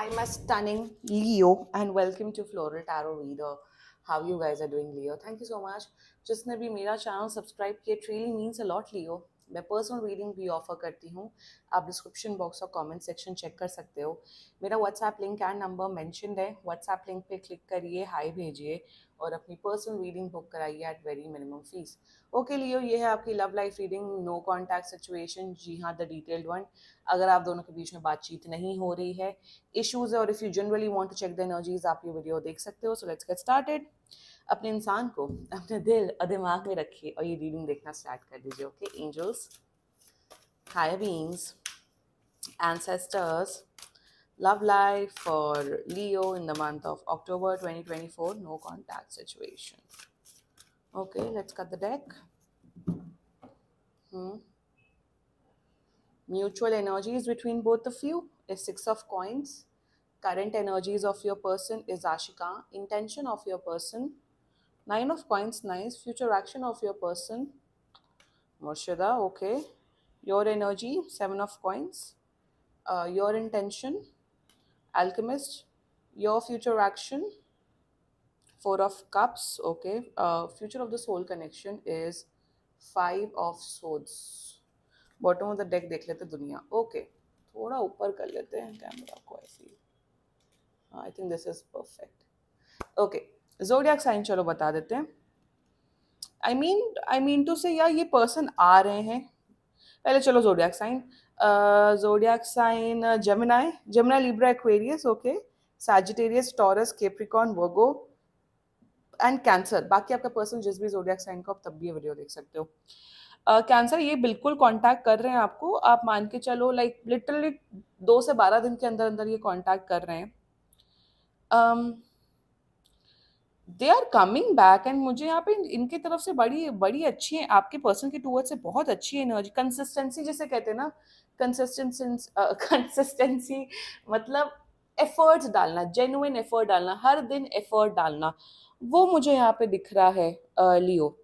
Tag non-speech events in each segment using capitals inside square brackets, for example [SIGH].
Hi, my stunning Leo, and welcome to Floral Tarot Reader. How you guys are doing, Leo? Thank you so much. Just भी मेरा channel subscribe किया, it really means a lot, Leo. मैं personal reading भी offer करती हूँ आप description box और comment section check कर सकते हो मेरा WhatsApp link and number mentioned है व्हाट्सएप लिंक पे क्लिक करिए हाई भेजिए और अपनी पर्सनल रीडिंग बुक कराइए at very minimum fees okay Leo ये है आपकी love life reading no contact situation जी हाँ द डिटेल्ड वन अगर आप दोनों के बीच में बातचीत नहीं हो रही है इश्यूज है और if you generally want to check the energies आप ये वीडियो देख सकते हो सो लेट्स गेट स्टार्टेड अपने इंसान को अपने दिल और दिमाग में रखिए और ये रीडिंग देखना स्टार्ट कर दीजिए okay angels high beings ancestors love life for Leo in the month of October 2024 no contact situation okay let's cut the deck mutual energies between both of you is six of coins current energies of your person is Ashika intention of your person Nine of coins, nice. Future action of your person. Murshida, okay. Your energy, seven of coins. Uh, your intention, alchemist. Your future action, four of cups, okay. Uh, future of the soul connection is five of swords. Bottom of the deck, देख लेते दुनिया okay. थोड़ा ऊपर कर लेते हैं camera को ऐसे I think this is perfect zodiac sign चलो बता देते हैं I mean I mean to say यार ये पर्सन आ रहे हैं पहले चलो जोडियाक साइन जोडियाक साइन जमुनाए जमुना Libra Aquarius okay Sagittarius Taurus Capricorn Virgo and Cancer बाकी आपका पर्सन जिस भी जोडियाक साइन को आप तब भी ये वीडियो देख सकते हो कैंसर uh, ये बिल्कुल कांटेक्ट कर रहे हैं आपको आप मान के चलो लाइक like, लिटरली दो से बारह दिन के अंदर अंदर ये कांटेक्ट कर रहे हैं um, they are coming back and मुझे यहाँ पे इनके तरफ से बड़ी बड़ी अच्छी है आपके पर्सन के टूवर्ड से बहुत अच्छी एनर्जी कंसिस्टेंसी जैसे कहते हैं ना कंसिस्टेंसी [LAUGHS] कंसिस्टेंसी मतलब एफर्ट डालना जेनुइन एफर्ट डालना हर दिन एफर्ट डालना वो मुझे यहाँ पे दिख रहा है Leo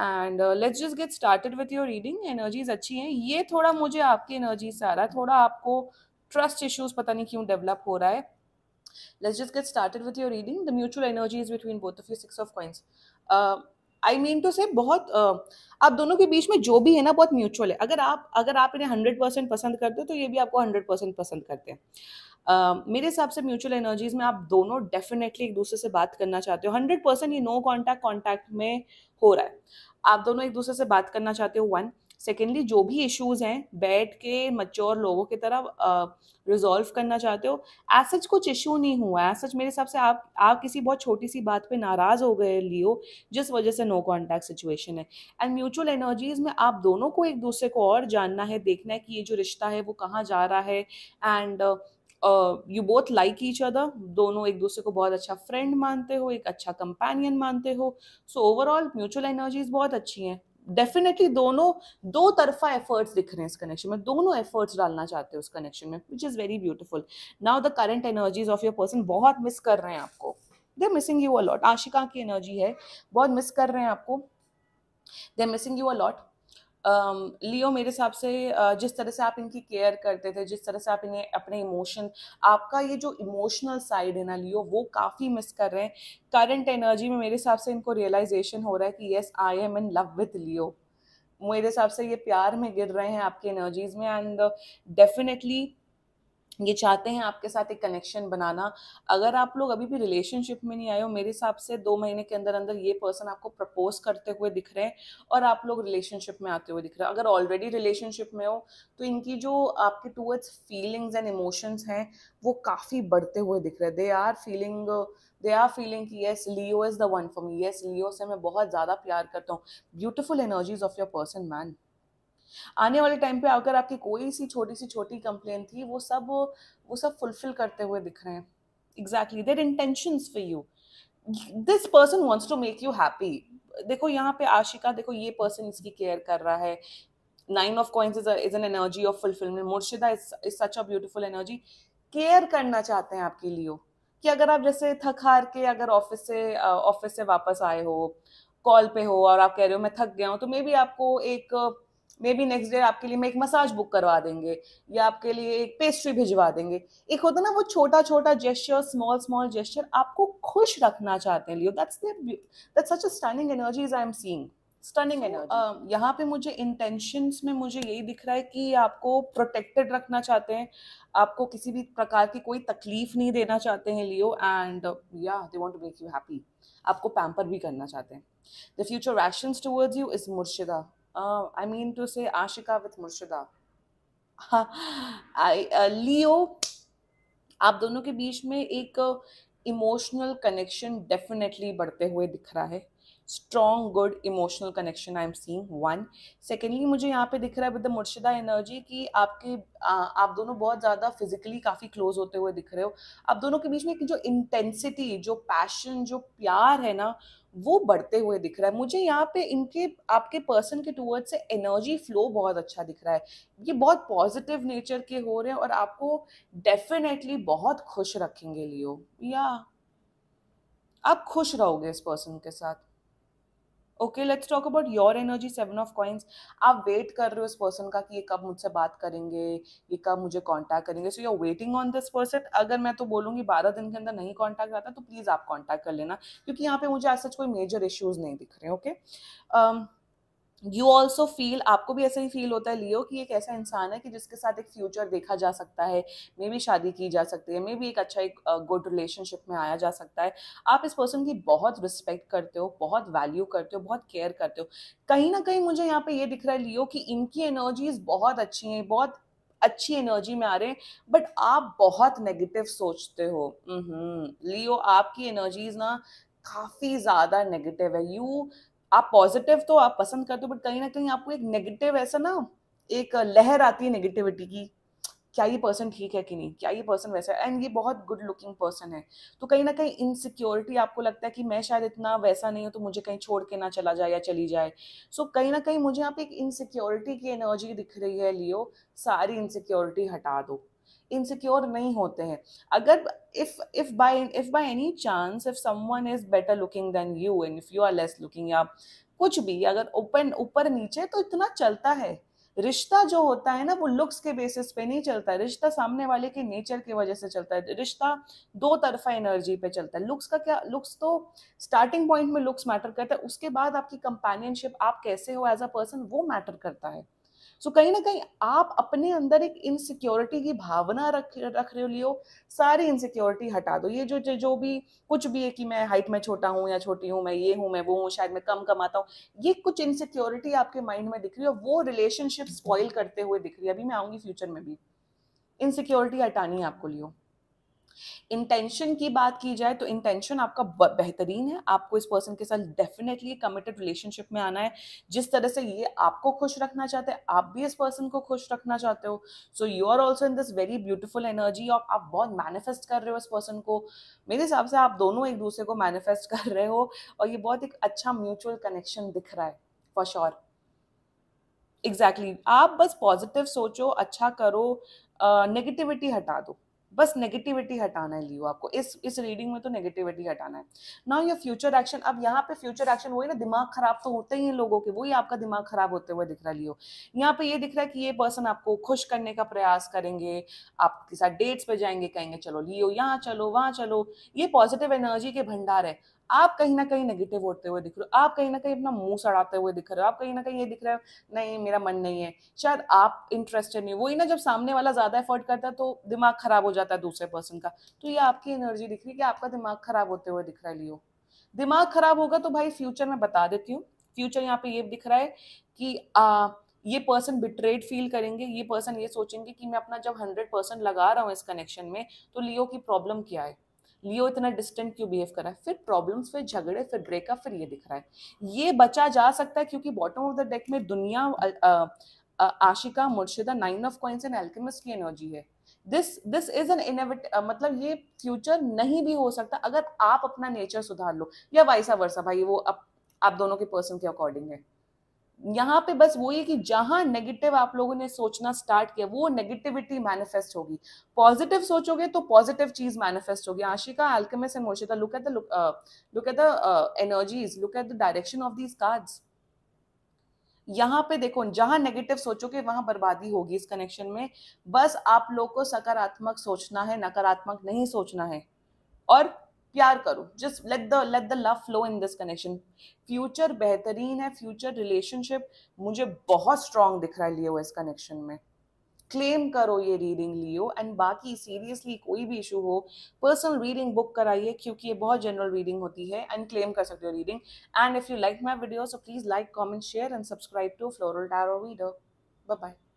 and let's just get started with your reading energies अच्छी हैं ये थोड़ा मुझे आपकी एनर्जी से आ रहा है थोड़ा आपको ट्रस्ट इश्यूज पता नहीं क्यों डेवलप हो रहा है let's just get started with your reading the mutual energy is between both of you six of coins uh, I mean to say बहुत uh, आप दोनों के बीच में जो भी है ना बहुत म्यूचुअल है अगर आप अगर आप इन्हें हंड्रेड परसेंट पसंद करते हो तो ये भी आपको हंड्रेड परसेंट पसंद करते हैं Uh, मेरे हिसाब से म्यूचुअल एनर्जीज में आप दोनों डेफिनेटली एक दूसरे से बात करना चाहते हो हंड्रेड परसेंट ये नो कॉन्टैक्ट कॉन्टैक्ट में हो रहा है आप दोनों एक दूसरे से बात करना चाहते हो वन सेकेंडली जो भी इश्यूज हैं बैठ के मच्योर लोगों की तरफ रिजॉल्व करना चाहते हो एज सच कुछ इशू नहीं हुआ एज सच मेरे हिसाब से आप आप किसी बहुत छोटी सी बात पे नाराज़ हो गए लियो जिस वजह से नो कॉन्टैक्ट सिचुएशन है एंड म्यूचुअल एनर्जीज में आप दोनों को एक दूसरे को और जानना है देखना है कि ये जो रिश्ता है वो कहाँ जा रहा है and you both like each other दोनों एक दूसरे को बहुत अच्छा फ्रेंड मानते हो एक अच्छा कंपेनियन मानते हो सो ओवरऑल म्यूचुअल एनर्जीज बहुत अच्छी हैं डेफिनेटली दोनों दो तरफा एफर्ट्स दिख रहे हैं इस कनेक्शन में दोनों एफर्ट्स डालना चाहते हैं उस कनेक्शन में which is very beautiful now the current energies of your person बहुत मिस कर रहे हैं आपको they missing you a lot Ashika की एनर्जी है बहुत मिस कर रहे हैं आपको they missing you a lot Leo मेरे हिसाब से जिस तरह से आप इनकी केयर करते थे जिस तरह से आप इन्हें अपने इमोशन आपका ये जो इमोशनल साइड है ना लियो वो काफ़ी मिस कर रहे हैं करंट एनर्जी में मेरे हिसाब से इनको रियलाइजेशन हो रहा है कि yes I am in love with Leo मेरे हिसाब से ये प्यार में गिर रहे हैं आपकी एनर्जीज में एंड डेफिनेटली uh, ये चाहते हैं आपके साथ एक कनेक्शन बनाना अगर आप लोग अभी भी रिलेशनशिप में नहीं आए हो मेरे हिसाब से दो महीने के अंदर अंदर ये पर्सन आपको प्रपोज करते हुए दिख रहे हैं और आप लोग रिलेशनशिप में आते हुए दिख रहे हैं अगर ऑलरेडी रिलेशनशिप में हो तो इनकी जो आपके टूवर्ड्स फीलिंग्स एंड इमोशंस हैं वो काफ़ी बढ़ते हुए दिख रहे हैं they are feeling they are feeling कि yes Leo is the one for me yes Leo से मैं बहुत ज़्यादा प्यार करता हूँ beautiful energies of your person मैन आने वाले टाइम पे अगर आपकी कोई सी छोटी सी छोटी कंप्लेन थी वो सब वो सब फुलफिल करते हुए दिख रहे हैं exactly their intention for you this person wants to make you happy देखो यहाँ पे आशिका देखो ये पर्सन इसकी केयर कर रहा है nine of coins is is an energy of fulfillment Murshida is such a beautiful energy care करना चाहते हैं आपके लिए कि अगर आप जैसे थक हार के अगर ऑफिस से ऑफिस uh, से वापस आए हो कॉल पे हो और आप कह रहे हो मैं थक गया हूँ तो मे बी आपको एक मे बी नेक्स्ट डे आपके लिए मैं एक मसाज बुक करवा देंगे या आपके लिए एक पेस्ट्री भिजवा देंगे एक होता ना वो छोटा छोटा जेस्चर स्मॉल स्मॉल जेस्चर आपको खुश रखना चाहते हैं Leo that's that's such a stunning energies I am seeing stunning energy यहाँ पे मुझे इंटेंशंस में मुझे यही दिख रहा है कि आपको प्रोटेक्टेड रखना चाहते हैं आपको किसी भी प्रकार की कोई तकलीफ नहीं देना चाहते हैं लियो एंड या they want to make you happy आपको पैम्पर भी करना चाहते हैं the future actions towards you is Murshida uh, I mean to say Ashika with Murshida. Leo [LAUGHS] uh, आप दोनों के बीच में एक इमोशनल कनेक्शन डेफिनेटली बढ़ते हुए दिख रहा है strong good emotional connection I am seeing one secondly मुझे यहाँ पे दिख रहा है विद द मुर्शिदा एनर्जी कि आपके आ, आप दोनों बहुत ज़्यादा फिजिकली काफ़ी क्लोज होते हुए दिख रहे हो आप दोनों के बीच में एक जो इंटेंसिटी जो पैशन जो प्यार है ना वो बढ़ते हुए दिख रहा है मुझे यहाँ पे इनके आपके पर्सन के टूवर्ड से एनर्जी फ्लो बहुत अच्छा दिख रहा है ये बहुत पॉजिटिव नेचर के हो रहे हैं और आपको डेफिनेटली बहुत खुश रखेंगे लियो या आप खुश रहोगे इस पर्सन के साथ okay let's talk about your energy seven of coins आप वेट कर रहे हो उस पर्सन का कि ये कब मुझसे बात करेंगे ये कब मुझे कांटेक्ट करेंगे so you are waiting on this person अगर मैं तो बोलूंगी बारह दिन के अंदर नहीं कांटेक्ट आता तो प्लीज़ आप कांटेक्ट कर लेना क्योंकि यहाँ पे मुझे ऐसा कोई मेजर इश्यूज़ नहीं दिख रहे okay okay? um, you also feel आपको भी ऐसा ही फील होता है लियो कि एक ऐसा इंसान है कि जिसके साथ एक फ्यूचर देखा जा सकता है मे भी शादी की जा सकती है मे भी एक अच्छा एक गुड रिलेशनशिप में आया जा सकता है आप इस पर्सन की बहुत रिस्पेक्ट करते हो बहुत वैल्यू करते हो बहुत केयर करते हो कहीं ना कहीं मुझे यहाँ पे ये दिख रहा है लियो कि इनकी एनर्जीज बहुत अच्छी हैं बहुत अच्छी एनर्जी में आ रहे हैं बट आप बहुत नेगेटिव सोचते हो लियो हम्म, आपकी एनर्जीज ना काफ़ी ज़्यादा नेगेटिव है यू आप पॉजिटिव तो आप पसंद करते हो बट कहीं ना कहीं आपको एक नेगेटिव ऐसा ना एक लहर आती है नेगेटिविटी की क्या ये पर्सन ठीक है कि नहीं क्या ये पर्सन वैसा है एंड ये बहुत गुड लुकिंग पर्सन है तो कहीं ना कहीं इनसिक्योरिटी आपको लगता है कि मैं शायद इतना वैसा नहीं हूँ तो मुझे कहीं छोड़ के ना चला जाए या चली जाए सो so, कहीं ना कहीं मुझे यहाँ पे एक इनसिक्योरिटी की एनर्जी दिख रही है लियो सारी इनसिक्योरिटी हटा दो इनसिक्योर नहीं होते हैं अगर if if by if by any chance if someone is better looking then you and if you are less looking या कुछ भी अगर ओपन ऊपर नीचे तो इतना चलता है रिश्ता जो होता है ना वो लुक्स के बेसिस पे नहीं चलता है रिश्ता सामने वाले के नेचर की वजह से चलता है रिश्ता दो तरफा एनर्जी पे चलता है लुक्स का क्या लुक्स तो स्टार्टिंग पॉइंट में लुक्स मैटर करता है उसके बाद आपकी कंपेनियनशिप आप कैसे हो एज अ पर्सन वो मैटर करता है सो कहीं ना कहीं आप अपने अंदर एक इनसिक्योरिटी की भावना रख रख रहे हो सारी इनसिक्योरिटी हटा दो ये जो जो भी कुछ भी है कि मैं हाइट में छोटा हूँ या छोटी हूँ मैं ये हूँ मैं वो हूँ शायद मैं कम कमाता हूँ ये कुछ इनसिक्योरिटी आपके माइंड में दिख रही है वो रिलेशनशिप स्पॉइल करते हुए दिख रही है अभी मैं आऊंगी फ्यूचर में भी इनसिक्योरिटी हटानी है आपको लियो इंटेंशन की बात की जाए तो इंटेंशन आपका बेहतरीन है आपको इस पर्सन के साथ डेफिनेटली कमिटेड रिलेशनशिप में आना है जिस तरह से ये आपको खुश रखना चाहते हैं आप भी इस पर्सन को खुश रखना चाहते हो so you are also in this very beautiful energy और आप बहुत मैनिफेस्ट कर रहे हो इस पर्सन को मेरे हिसाब से आप दोनों एक दूसरे को मैनिफेस्ट [LAUGHS] कर रहे हो और ये बहुत एक अच्छा म्यूचुअल कनेक्शन दिख रहा है फॉर श्योर एग्जैक्टली आप बस पॉजिटिव सोचो अच्छा करो नेगेटिविटी हटा दो बस नेगेटिविटी हटाना है लियो आपको इस इस रीडिंग में तो नेगेटिविटी हटाना है ना ये फ्यूचर एक्शन अब यहाँ पे फ्यूचर एक्शन वही ना दिमाग खराब तो होते ही हैं लोगों के वही आपका दिमाग खराब होते हुए दिख रहा लियो यहाँ पे ये दिख रहा है कि ये पर्सन आपको खुश करने का प्रयास करेंगे आपके साथ डेट्स पे जाएंगे कहेंगे चलो लियो यहाँ चलो वहाँ चलो ये पॉजिटिव एनर्जी के भंडार है आप कहीं ना कहीं नेगेटिव होते हुए दिख रहे हो आप कहीं ना कहीं अपना मुंह सड़ाते हुए दिख रहे हो आप कहीं ना कहीं ये दिख रहे हो नहीं मेरा मन नहीं है शायद आप इंटरेस्टेड नहीं वही ना जब सामने वाला ज़्यादा एफर्ट करता है तो दिमाग खराब हो जाता है दूसरे पर्सन का तो ये आपकी एनर्जी दिख रही है कि आपका दिमाग खराब होते हुए दिख रहा है लियो दिमाग खराब होगा तो भाई फ्यूचर में बता देती हूँ फ्यूचर यहाँ पे ये दिख रहा है कि आ, ये पर्सन बिट्रेड फील करेंगे ये पर्सन ये सोचेंगे कि मैं अपना जब हंड्रेड परसेंट लगा रहा हूँ इस कनेक्शन में तो लियो की प्रॉब्लम क्या है लियो इतना डिस्टेंट क्यों बिहेव कर रहा है फिर प्रॉब्लम्स फिर झगड़े फिर ब्रेकअप फिर ये दिख रहा है ये बचा जा सकता है क्योंकि बॉटम ऑफ द डेक में दुनिया आ, आ, Ashika Murshida nine of coins and alchemist की एनर्जी है this this is an innovate मतलब ये फ्यूचर नहीं भी हो सकता अगर आप अपना नेचर सुधार लो या वाइसा वर्षा भाई वो आप, आप दोनों के पर्सन के अकॉर्डिंग है यहाँ पे बस वो ये कि जहां नेगेटिव आप लोगों ने सोचना स्टार्ट किया वो नेगेटिविटी मैनिफेस्ट होगी पॉजिटिव सोचोगे तो पॉजिटिव चीज मैनिफेस्ट होगी Ashika alchemist and Murshida look at the look at the energies look at the direction of these cards यहाँ पे देखो जहां नेगेटिव सोचोगे वहां बर्बादी होगी इस कनेक्शन में बस आप लोग को सकारात्मक सोचना है नकारात्मक नहीं सोचना है और प्यार करो just let the let the love flow in this connection future बेहतरीन है फ्यूचर रिलेशनशिप मुझे बहुत स्ट्रांग दिख रहा है लियो इस कनेक्शन में क्लेम करो ये रीडिंग लियो एंड बाकी सीरियसली कोई भी इशू हो पर्सनल रीडिंग बुक कराइए क्योंकि ये बहुत जनरल रीडिंग होती है एंड क्लेम कर सकते हो reading and if you like my video so please like comment share and subscribe to floral tarot reader bye